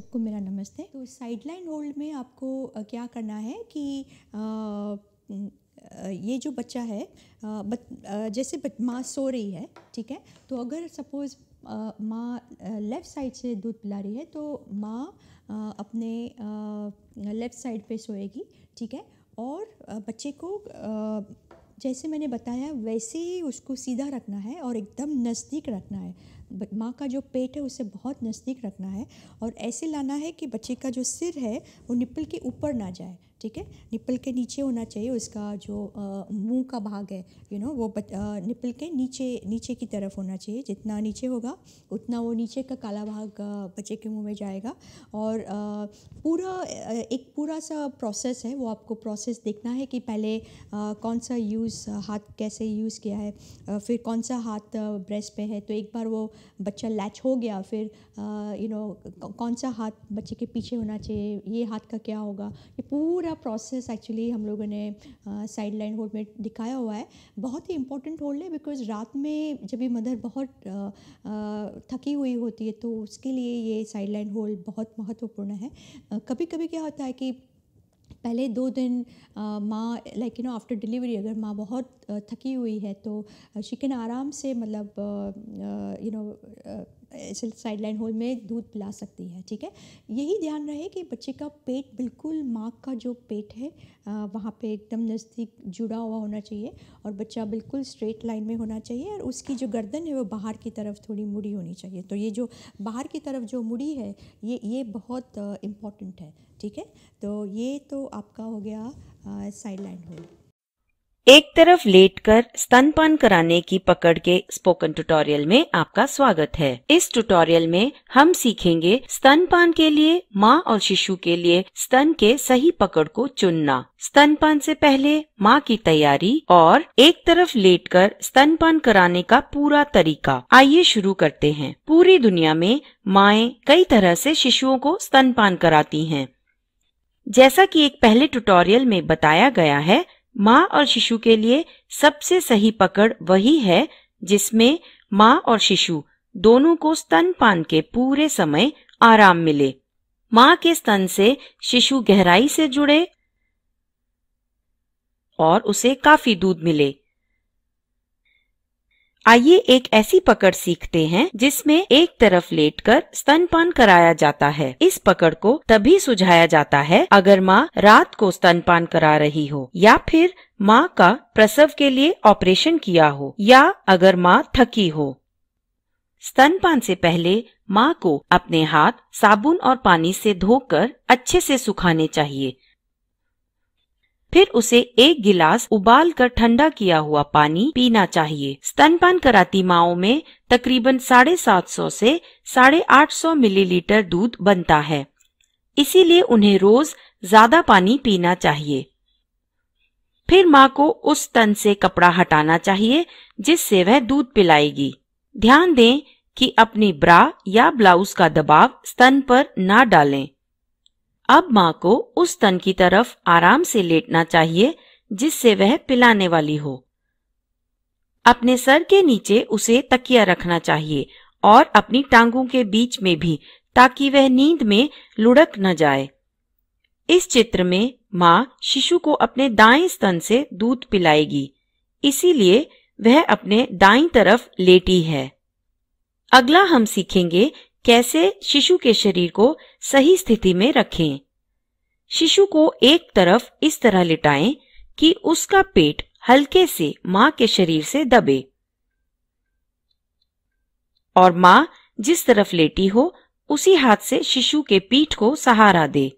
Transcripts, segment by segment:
सबको मेरा नमस्ते तो साइड लाइन होल्ड में आपको क्या करना है कि ये जो बच्चा है जैसे माँ सो रही है ठीक है तो अगर सपोज़ माँ लेफ़्ट साइड से दूध पिला रही है तो माँ अपने लेफ़्ट साइड पे सोएगी ठीक है और बच्चे को जैसे मैंने बताया वैसे ही उसको सीधा रखना है और एकदम नज़दीक रखना है माँ का जो पेट है उसे बहुत नज़दीक रखना है और ऐसे लाना है कि बच्चे का जो सिर है वो निप्पल के ऊपर ना जाए ठीक है निप्पल के नीचे होना चाहिए उसका जो मुंह का भाग है यू you नो know, वो बत, आ, निप्पल के नीचे नीचे की तरफ होना चाहिए जितना नीचे होगा उतना वो नीचे का काला भाग बच्चे के मुंह में जाएगा और आ, पूरा एक पूरा सा प्रोसेस है वो आपको प्रोसेस देखना है कि पहले आ, कौन सा यूज़ हाथ कैसे यूज़ किया है फिर कौन सा हाथ ब्रेस्ट पे है तो एक बार वो बच्चा लैच हो गया फिर यू नो कौन सा हाथ बच्चे के पीछे होना चाहिए ये हाथ का क्या होगा ये पूरा पूरा प्रोसेस एक्चुअली हम लोगों ने साइड लाइन होल्ड में दिखाया हुआ है बहुत ही इंपॉर्टेंट होल्ड है बिकॉज रात में जब भी मदर बहुत थकी हुई होती है तो उसके लिए ये साइड लाइन होल्ड बहुत महत्वपूर्ण है कभी कभी क्या होता है कि पहले दो दिन माँ like you know after delivery अगर माँ बहुत थकी हुई है तो शिकन आराम से मतलब you know side lying hold में दूध पिला सकती है ठीक है यही ध्यान रहे कि बच्चे का पेट बिल्कुल माँ का जो पेट है वहाँ पे एकदम नज़दीक जुड़ा हुआ होना चाहिए और बच्चा बिल्कुल स्ट्रेट लाइन में होना चाहिए और उसकी जो गर्दन है वो बाहर की तरफ थोड़ी मुड़ी होनी चाहिए तो ये जो बाहर की तरफ जो मुड़ी है ये ये बहुत इम्पॉर्टेंट है ठीक है तो ये तो आपका हो गया साइड लाइन होल एक तरफ लेटकर स्तनपान कराने की पकड़ के स्पोकन ट्यूटोरियल में आपका स्वागत है इस ट्यूटोरियल में हम सीखेंगे स्तनपान के लिए माँ और शिशु के लिए स्तन के सही पकड़ को चुनना स्तनपान से पहले माँ की तैयारी और एक तरफ लेटकर स्तनपान कराने का पूरा तरीका आइए शुरू करते हैं पूरी दुनिया में माए कई तरह से शिशुओं को स्तनपान कराती है जैसा कि एक पहले ट्यूटोरियल में बताया गया है माँ और शिशु के लिए सबसे सही पकड़ वही है जिसमें माँ और शिशु दोनों को स्तनपान के पूरे समय आराम मिले माँ के स्तन से शिशु गहराई से जुड़े और उसे काफी दूध मिले आइए एक ऐसी पकड़ सीखते हैं जिसमें एक तरफ लेटकर स्तनपान कराया जाता है इस पकड़ को तभी सुझाया जाता है अगर माँ रात को स्तनपान करा रही हो या फिर माँ का प्रसव के लिए ऑपरेशन किया हो या अगर माँ थकी हो स्तनपान से पहले माँ को अपने हाथ साबुन और पानी से धोकर अच्छे से सुखाने चाहिए फिर उसे एक गिलास उबाल कर ठंडा किया हुआ पानी पीना चाहिए स्तनपान कराती माओ में तकरीबन साढ़े सात सौ ऐसी साढ़े आठ सौ मिलीलीटर दूध बनता है इसीलिए उन्हें रोज ज्यादा पानी पीना चाहिए फिर माँ को उस स्तन से कपड़ा हटाना चाहिए जिससे वह दूध पिलाएगी ध्यान दें कि अपनी ब्रा या ब्लाउज का दबाव स्तन पर ना डालें अब माँ को उस तन की तरफ आराम से लेटना चाहिए जिससे वह पिलाने वाली हो अपने सर के नीचे उसे तकिया रखना चाहिए और अपनी टांगों के बीच में भी ताकि वह नींद में लुढ़क न जाए इस चित्र में माँ शिशु को अपने दाएं स्तन से दूध पिलाएगी इसीलिए वह अपने दाईं तरफ लेटी है अगला हम सीखेंगे कैसे शिशु के शरीर को सही स्थिति में रखें शिशु को एक तरफ इस तरह लिटाएं कि उसका पेट हल्के से मां के शरीर से दबे और मां जिस तरफ लेटी हो उसी हाथ से शिशु के पीठ को सहारा दे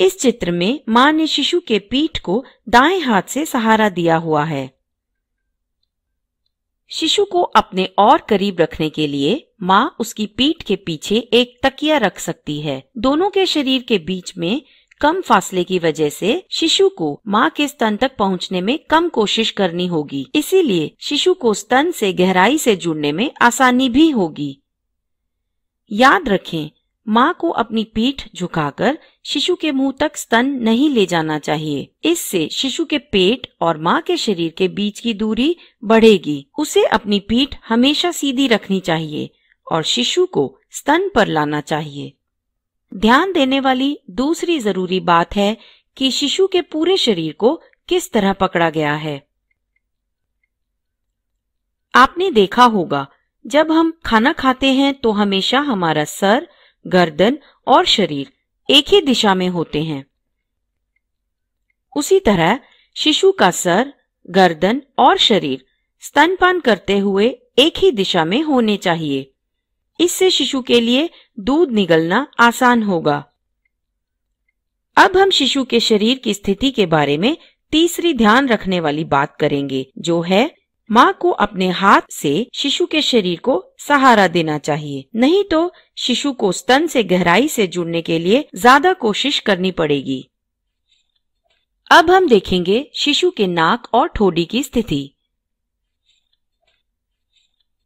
इस चित्र में मां ने शिशु के पीठ को दाएं हाथ से सहारा दिया हुआ है शिशु को अपने और करीब रखने के लिए माँ उसकी पीठ के पीछे एक तकिया रख सकती है दोनों के शरीर के बीच में कम फासले की वजह से शिशु को माँ के स्तन तक पहुँचने में कम कोशिश करनी होगी इसीलिए शिशु को स्तन से गहराई से जुड़ने में आसानी भी होगी याद रखें माँ को अपनी पीठ झुकाकर शिशु के मुंह तक स्तन नहीं ले जाना चाहिए इससे शिशु के पेट और माँ के शरीर के बीच की दूरी बढ़ेगी उसे अपनी पीठ हमेशा सीधी रखनी चाहिए और शिशु को स्तन पर लाना चाहिए ध्यान देने वाली दूसरी जरूरी बात है कि शिशु के पूरे शरीर को किस तरह पकड़ा गया है आपने देखा होगा जब हम खाना खाते हैं तो हमेशा हमारा सर गर्दन और शरीर एक ही दिशा में होते हैं उसी तरह शिशु का सर गर्दन और शरीर स्तनपान करते हुए एक ही दिशा में होने चाहिए इससे शिशु के लिए दूध निगलना आसान होगा अब हम शिशु के शरीर की स्थिति के बारे में तीसरी ध्यान रखने वाली बात करेंगे जो है माँ को अपने हाथ से शिशु के शरीर को सहारा देना चाहिए नहीं तो शिशु को स्तन से गहराई से जुड़ने के लिए ज्यादा कोशिश करनी पड़ेगी अब हम देखेंगे शिशु के नाक और ठोडी की स्थिति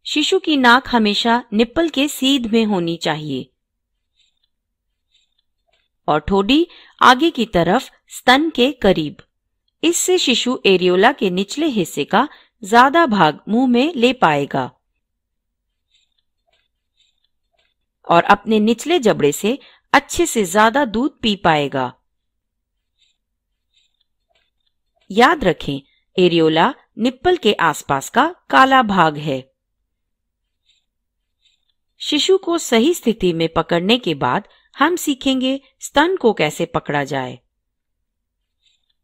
शिशु की नाक हमेशा निप्पल के सीध में होनी चाहिए और ठोडी आगे की तरफ स्तन के करीब इससे शिशु एरियोला के निचले हिस्से का ज्यादा भाग मुंह में ले पाएगा और अपने निचले जबड़े से अच्छे से ज्यादा दूध पी पाएगा याद रखें एरियोला निप्पल के आसपास का काला भाग है शिशु को सही स्थिति में पकड़ने के बाद हम सीखेंगे स्तन को कैसे पकड़ा जाए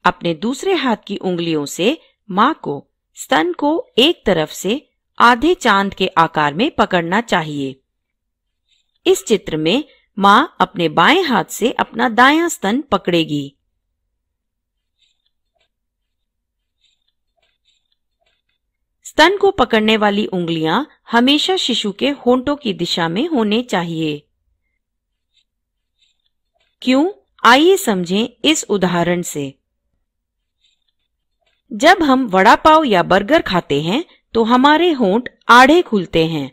अपने दूसरे हाथ की उंगलियों से माँ को स्तन को एक तरफ से आधे चांद के आकार में पकड़ना चाहिए इस चित्र में माँ अपने बाएं हाथ से अपना दायां स्तन पकड़ेगी स्तन को पकड़ने वाली उंगलियां हमेशा शिशु के होंठों की दिशा में होने चाहिए क्यों आइए समझें इस उदाहरण से जब हम वड़ा पाव या बर्गर खाते हैं तो हमारे होंठ आढ़े खुलते हैं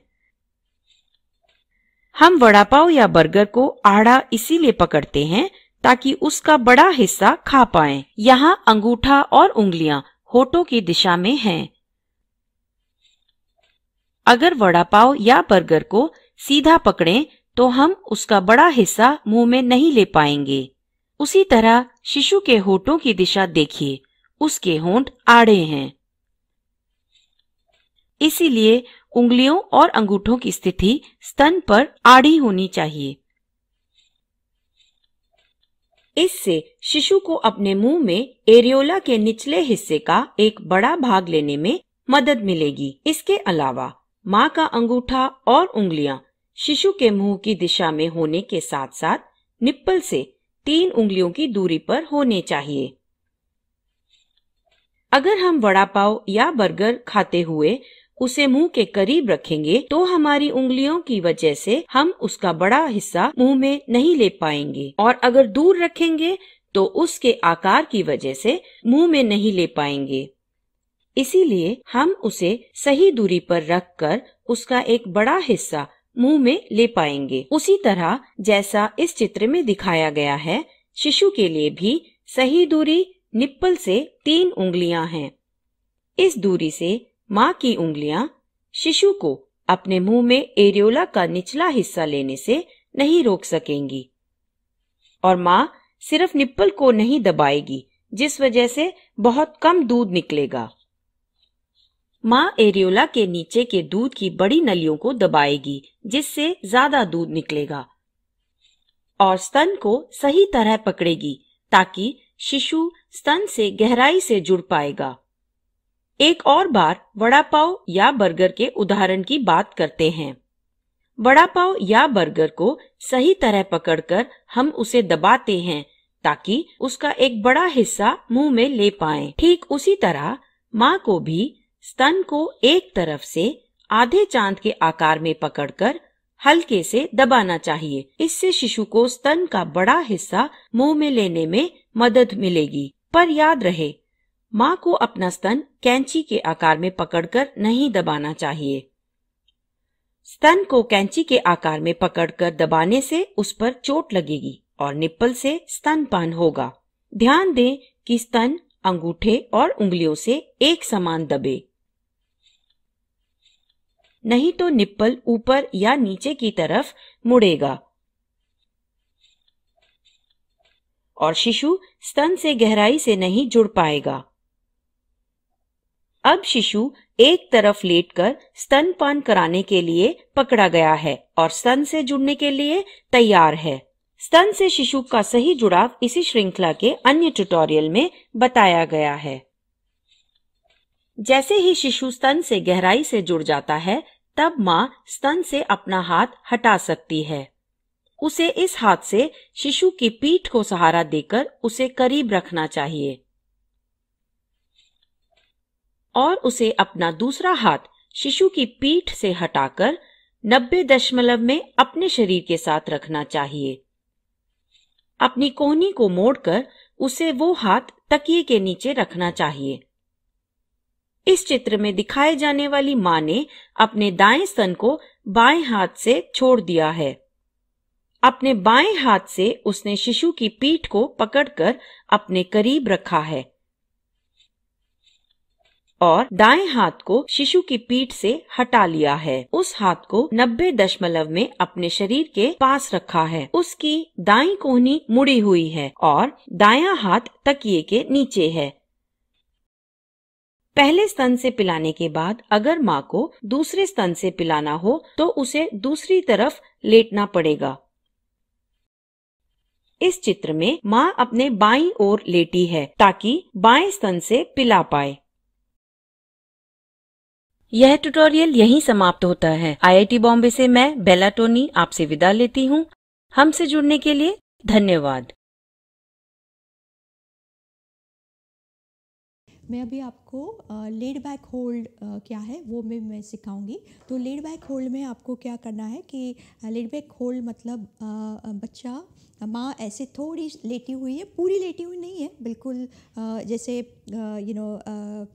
हम वड़ा पाव या बर्गर को आढ़ा इसीलिए पकड़ते हैं ताकि उसका बड़ा हिस्सा खा पाए यहाँ अंगूठा और उंगलियां होठों की दिशा में हैं। अगर वड़ा पाव या बर्गर को सीधा पकड़ें तो हम उसका बड़ा हिस्सा मुंह में नहीं ले पाएंगे उसी तरह शिशु के होठों की दिशा देखिए उसके होंठ आड़े हैं इसीलिए उंगलियों और अंगूठों की स्थिति स्तन पर आड़ी होनी चाहिए इससे शिशु को अपने मुंह में एरियोला के निचले हिस्से का एक बड़ा भाग लेने में मदद मिलेगी इसके अलावा माँ का अंगूठा और उंगलियां शिशु के मुंह की दिशा में होने के साथ साथ निप्पल से तीन उंगलियों की दूरी पर होने चाहिए अगर हम वड़ा पाव या बर्गर खाते हुए उसे मुंह के करीब रखेंगे तो हमारी उंगलियों की वजह से हम उसका बड़ा हिस्सा मुंह में नहीं ले पाएंगे और अगर दूर रखेंगे तो उसके आकार की वजह से मुंह में नहीं ले पाएंगे इसीलिए हम उसे सही दूरी पर रखकर उसका एक बड़ा हिस्सा मुंह में ले पाएंगे उसी तरह जैसा इस चित्र में दिखाया गया है शिशु के लिए भी सही दूरी निप्पल से तीन उंगलियां हैं इस दूरी से माँ की उंगलियां शिशु को अपने मुंह में एरियोला का निचला हिस्सा लेने से नहीं रोक सकेंगी और माँ सिर्फ निप्पल को नहीं दबाएगी जिस वजह से बहुत कम दूध निकलेगा माँ एरियोला के नीचे के दूध की बड़ी नलियों को दबाएगी जिससे ज्यादा दूध निकलेगा और स्तन को सही तरह पकड़ेगी ताकि शिशु स्तन से गहराई से जुड़ पाएगा एक और बार वड़ा पाव या बर्गर के उदाहरण की बात करते हैं वड़ा पाव या बर्गर को सही तरह पकड़कर हम उसे दबाते हैं ताकि उसका एक बड़ा हिस्सा मुंह में ले पाए ठीक उसी तरह माँ को भी स्तन को एक तरफ से आधे चांद के आकार में पकड़कर हल्के से दबाना चाहिए इससे शिशु को स्तन का बड़ा हिस्सा मुंह में लेने में मदद मिलेगी पर याद रहे माँ को अपना स्तन कैंची के आकार में पकड़कर नहीं दबाना चाहिए स्तन को कैंची के आकार में पकड़कर दबाने से उस पर चोट लगेगी और निप्पल से स्तनपान होगा ध्यान दें कि स्तन अंगूठे और उंगलियों से एक समान दबे नहीं तो निप्पल ऊपर या नीचे की तरफ मुड़ेगा और शिशु स्तन से गहराई से नहीं जुड़ पाएगा अब शिशु एक तरफ लेटकर स्तनपान कराने के लिए पकड़ा गया है और स्तन से जुड़ने के लिए तैयार है स्तन से शिशु का सही जुड़ाव इसी श्रृंखला के अन्य ट्यूटोरियल में बताया गया है जैसे ही शिशु स्तन से गहराई से जुड़ जाता है तब माँ स्तन से अपना हाथ हटा सकती है उसे इस हाथ से शिशु की पीठ को सहारा देकर उसे करीब रखना चाहिए और उसे अपना दूसरा हाथ शिशु की पीठ से हटाकर नब्बे दशमलव में अपने शरीर के साथ रखना चाहिए अपनी कोहनी को मोड़कर उसे वो हाथ तकिए के नीचे रखना चाहिए इस चित्र में दिखाए जाने वाली माँ ने अपने दाएं स्तन को बाएं हाथ से छोड़ दिया है अपने बाएं हाथ से उसने शिशु की पीठ को पकड़कर अपने करीब रखा है और दाएं हाथ को शिशु की पीठ से हटा लिया है उस हाथ को नब्बे दशमलव में अपने शरीर के पास रखा है उसकी दाई कोहनी मुड़ी हुई है और दाया हाथ तकिए के नीचे है पहले स्तन से पिलाने के बाद अगर माँ को दूसरे स्तन से पिलाना हो तो उसे दूसरी तरफ लेटना पड़ेगा इस चित्र में माँ अपने बाईं ओर लेटी है ताकि बाएं स्तन से पिला पाए यह ट्यूटोरियल यहीं समाप्त होता है आईआईटी बॉम्बे से मैं बेला टोनी आपसे विदा लेती हूँ हमसे जुड़ने के लिए धन्यवाद मैं अभी आपको लेड बैक होल्ड क्या है वो मैं मैं सिखाऊंगी तो लेड बैक होल्ड में आपको क्या करना है कि लेड बैक होल्ड मतलब आ, बच्चा माँ ऐसे थोड़ी लेटी हुई है पूरी लेटी हुई नहीं है बिल्कुल जैसे यू नो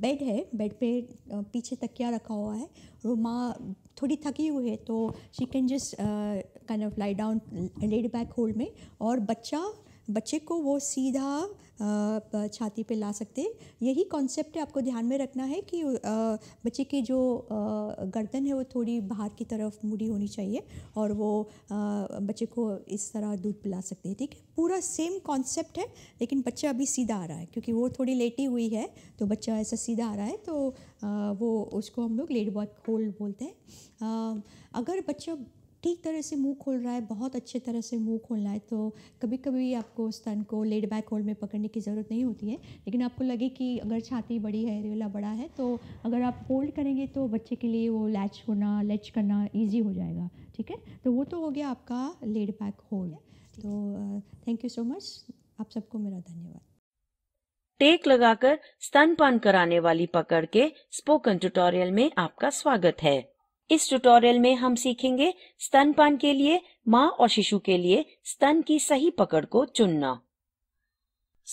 बेड है बेड पे पीछे तकिया रखा हुआ है और माँ थोड़ी थकी हुई है तो she can just kind of lie down laid back hold में और बच्चा बच्चे को वो सीधा छाती पे ला सकते यही कॉन्सेप्ट आपको ध्यान में रखना है कि बच्चे की जो गर्दन है वो थोड़ी बाहर की तरफ मुड़ी होनी चाहिए और वो बच्चे को इस तरह दूध पिला सकते हैं ठीक है पूरा सेम कॉन्सेप्ट है लेकिन बच्चा अभी सीधा आ रहा है क्योंकि वो थोड़ी लेटी हुई है तो बच्चा ऐसा सीधा आ रहा है तो वो उसको हम लोग लेडी बॉय होल्ड बोलते हैं अगर बच्चा ठीक तरह से मुंह खोल रहा है बहुत अच्छे तरह से मुंह खोलना है तो कभी कभी आपको स्तन को लेड बैक होल्ड में पकड़ने की ज़रूरत नहीं होती है लेकिन आपको लगे कि अगर छाती बड़ी है रेला बड़ा है तो अगर आप होल्ड करेंगे तो बच्चे के लिए वो लैच होना लैच करना ईजी हो जाएगा ठीक है तो वो तो हो गया आपका लेड बैक होल्ड तो थैंक यू सो मच आप सबको मेरा धन्यवाद टेक लगाकर स्तनपान कराने वाली पकड़ के स्पोकन ट्यूटोरियल में आपका स्वागत है इस ट्यूटोरियल में हम सीखेंगे स्तनपान के लिए माँ और शिशु के लिए स्तन की सही पकड़ को चुनना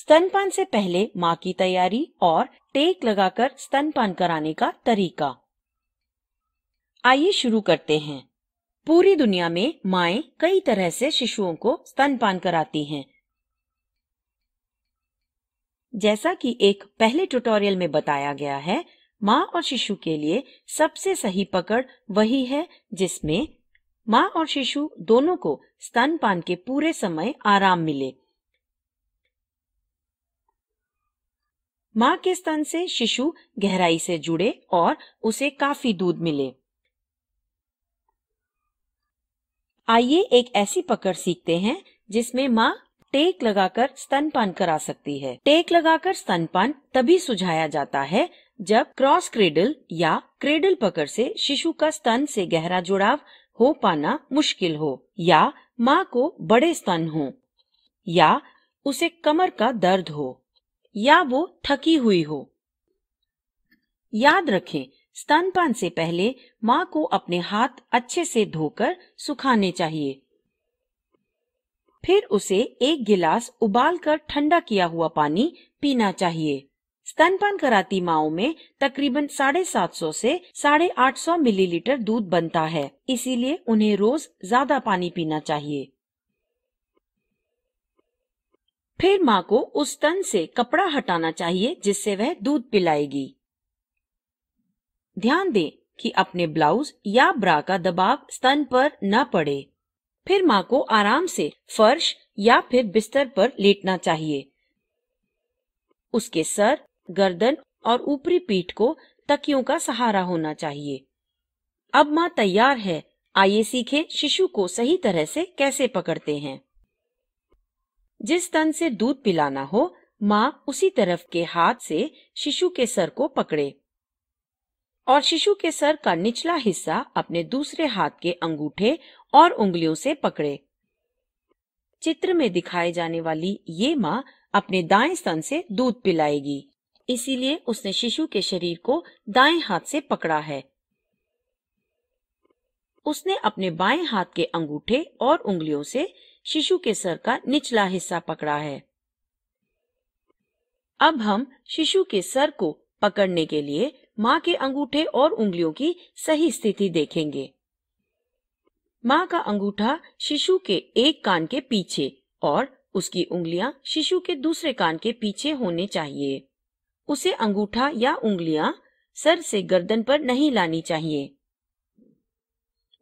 स्तनपान से पहले माँ की तैयारी और टेक लगाकर स्तनपान कराने का तरीका आइए शुरू करते हैं पूरी दुनिया में माए कई तरह से शिशुओं को स्तनपान कराती हैं जैसा कि एक पहले ट्यूटोरियल में बताया गया है माँ और शिशु के लिए सबसे सही पकड़ वही है जिसमें माँ और शिशु दोनों को स्तनपान के पूरे समय आराम मिले माँ के स्तन से शिशु गहराई से जुड़े और उसे काफी दूध मिले आइए एक ऐसी पकड़ सीखते हैं जिसमें माँ टेक लगाकर स्तनपान करा सकती है टेक लगाकर स्तनपान तभी सुझाया जाता है जब क्रॉस क्रेडल या क्रेडल पकड़ से शिशु का स्तन से गहरा जुड़ाव हो पाना मुश्किल हो या माँ को बड़े स्तन हो या उसे कमर का दर्द हो या वो थकी हुई हो याद रखें स्तनपान से पहले माँ को अपने हाथ अच्छे से धोकर सुखाने चाहिए फिर उसे एक गिलास उबालकर ठंडा किया हुआ पानी पीना चाहिए स्तनपान कराती माओ में तकरीबन साढ़े सात सौ से साढ़े आठ सौ मिलीलीटर दूध बनता है इसीलिए उन्हें रोज ज्यादा पानी पीना चाहिए फिर माँ को उस स्तन से कपड़ा हटाना चाहिए जिससे वह दूध पिलाएगी ध्यान दें कि अपने ब्लाउज या ब्रा का दबाव स्तन पर न पड़े फिर माँ को आराम से फर्श या फिर बिस्तर पर लेटना चाहिए उसके सर गर्दन और ऊपरी पीठ को तकियों का सहारा होना चाहिए अब माँ तैयार है आइए सीखें शिशु को सही तरह से कैसे पकड़ते हैं जिस तन से दूध पिलाना हो माँ उसी तरफ के हाथ से शिशु के सर को पकड़े और शिशु के सर का निचला हिस्सा अपने दूसरे हाथ के अंगूठे और उंगलियों से पकड़े चित्र में दिखाए जाने वाली ये माँ अपने दाएं स्तन से दूध पिलाएगी इसीलिए उसने शिशु के शरीर को दाएं हाथ से पकड़ा है उसने अपने बाएं हाथ के अंगूठे और उंगलियों से शिशु के सर का निचला हिस्सा पकड़ा है अब हम शिशु के सर को पकड़ने के लिए माँ के अंगूठे और उंगलियों की सही स्थिति देखेंगे माँ का अंगूठा शिशु के एक कान के पीछे और उसकी उंगलियां शिशु के दूसरे कान के पीछे होने चाहिए उसे अंगूठा या उंगलियां सर से गर्दन पर नहीं लानी चाहिए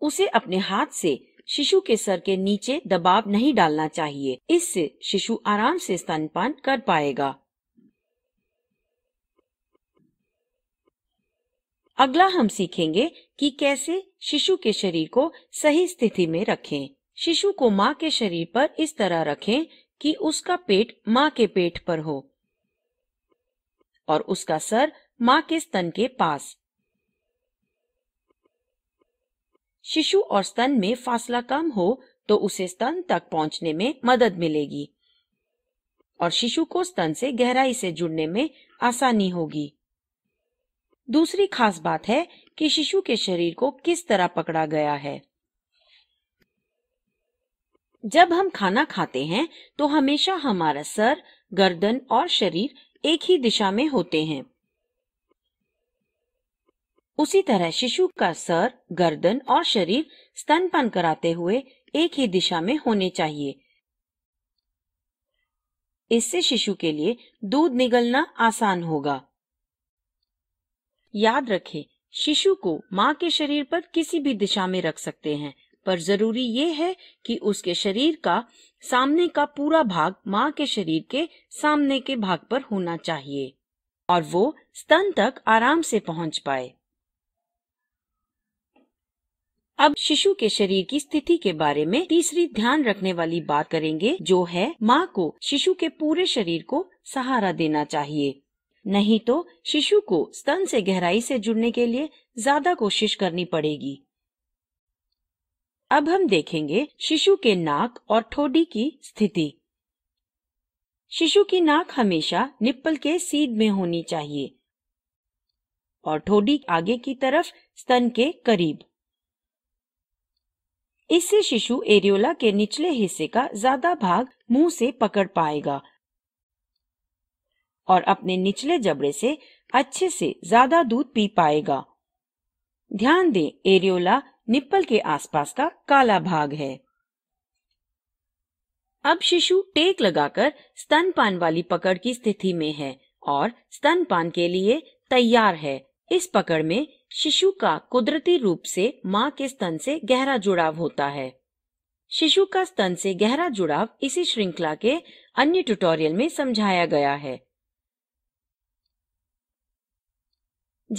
उसे अपने हाथ से शिशु के सर के नीचे दबाव नहीं डालना चाहिए इससे शिशु आराम से स्तनपान कर पाएगा अगला हम सीखेंगे कि कैसे शिशु के शरीर को सही स्थिति में रखें। शिशु को माँ के शरीर पर इस तरह रखें कि उसका पेट माँ के पेट पर हो और उसका सर माँ के स्तन के पास शिशु और स्तन में फासला कम हो तो उसे स्तन तक पहुंचने में मदद मिलेगी और शिशु को स्तन से गहराई से जुड़ने में आसानी होगी दूसरी खास बात है कि शिशु के शरीर को किस तरह पकड़ा गया है जब हम खाना खाते हैं तो हमेशा हमारा सर गर्दन और शरीर एक ही दिशा में होते हैं उसी तरह शिशु का सर गर्दन और शरीर स्तनपान कराते हुए एक ही दिशा में होने चाहिए इससे शिशु के लिए दूध निगलना आसान होगा याद रखें शिशु को माँ के शरीर पर किसी भी दिशा में रख सकते हैं पर जरूरी ये है कि उसके शरीर का सामने का पूरा भाग माँ के शरीर के सामने के भाग पर होना चाहिए और वो स्तन तक आराम से पहुंच पाए अब शिशु के शरीर की स्थिति के बारे में तीसरी ध्यान रखने वाली बात करेंगे जो है माँ को शिशु के पूरे शरीर को सहारा देना चाहिए नहीं तो शिशु को स्तन से गहराई से जुड़ने के लिए ज्यादा कोशिश करनी पड़ेगी अब हम देखेंगे शिशु के नाक और ठोडी की स्थिति शिशु की नाक हमेशा निप्पल के सीड में होनी चाहिए और ठोडी आगे की तरफ स्तन के करीब इससे शिशु एरियोला के निचले हिस्से का ज्यादा भाग मुंह से पकड़ पाएगा और अपने निचले जबड़े से अच्छे से ज्यादा दूध पी पाएगा ध्यान दें एरियोला निप्पल के आसपास का काला भाग है अब शिशु टेक लगाकर स्तनपान वाली पकड़ की स्थिति में है और स्तनपान के लिए तैयार है इस पकड़ में शिशु का कुदरती रूप से माँ के स्तन से गहरा जुड़ाव होता है शिशु का स्तन से गहरा जुड़ाव इसी श्रृंखला के अन्य ट्यूटोरियल में समझाया गया है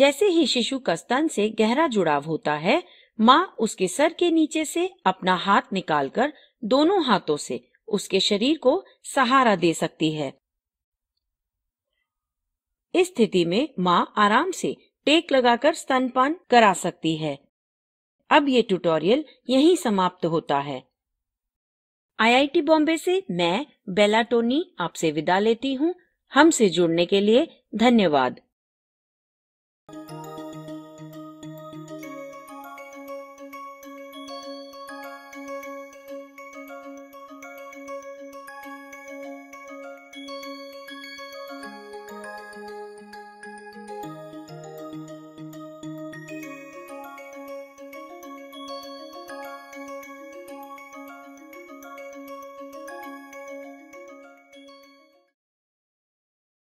जैसे ही शिशु का स्तन से गहरा जुड़ाव होता है माँ उसके सर के नीचे से अपना हाथ निकालकर दोनों हाथों से उसके शरीर को सहारा दे सकती है इस स्थिति में माँ आराम से टेक लगाकर स्तनपान करा सकती है अब ये ट्यूटोरियल यहीं समाप्त होता है आईआईटी बॉम्बे से मैं बेला टोनी आपसे विदा लेती हूँ हमसे जुड़ने के लिए धन्यवाद